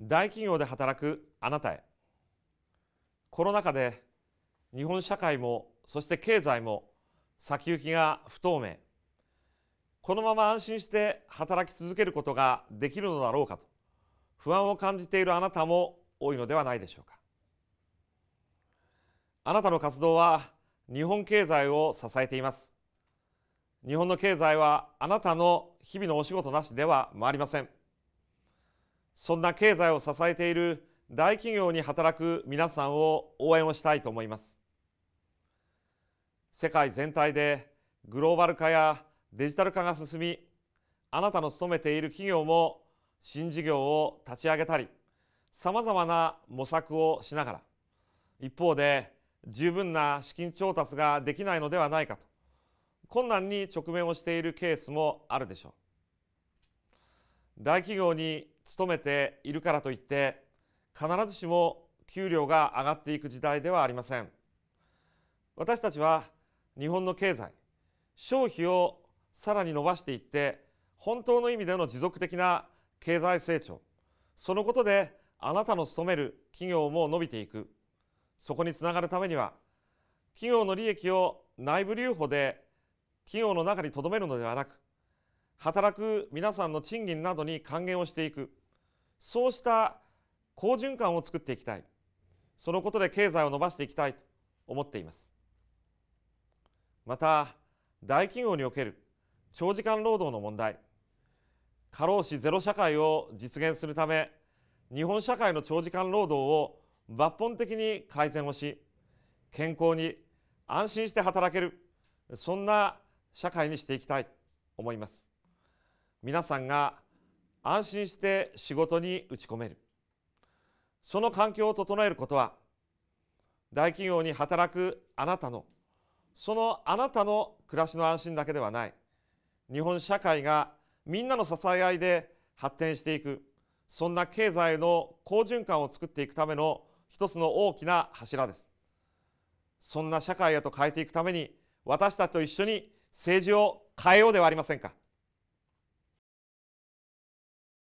大企業で働くあなたへコロナ禍で日本社会もそして経済も先行きが不透明このまま安心して働き続けることができるのだろうかと不安を感じているあなたも多いのではないでしょうかあなたの活動は日本経済を支えています日本の経済はあなたの日々のお仕事なしでは回りませんそんな経済を支えている大企業に働く皆さんを応援をしたいと思います世界全体でグローバル化やデジタル化が進みあなたの勤めている企業も新事業を立ち上げたりさまざまな模索をしながら一方で十分な資金調達ができないのではないかと困難に直面をしているケースもあるでしょう大企業に勤めているからといって必ずしも給料が上がっていく時代ではありません私たちは日本の経済消費をさらに伸ばしていって本当の意味での持続的な経済成長そのことであなたの勤める企業も伸びていくそこにつながるためには企業の利益を内部留保で企業の中にとどめるのではなく働く皆さんの賃金などに還元をしていくそうした好循環を作っていきたいそのことで経済を伸ばしていきたいと思っていますまた大企業における長時間労働の問題過労死ゼロ社会を実現するため日本社会の長時間労働を抜本的に改善をし健康に安心して働けるそんな社会にしていきたいと思います。皆さんが安心して仕事に打ち込めるその環境を整えることは大企業に働くあなたのそのあなたの暮らしの安心だけではない日本社会がみんなの支え合いで発展していくそんな経済の好循環を作っていくための一つの大きな柱ですそんな社会へと変えていくために私たちと一緒に政治を変えようではありませんか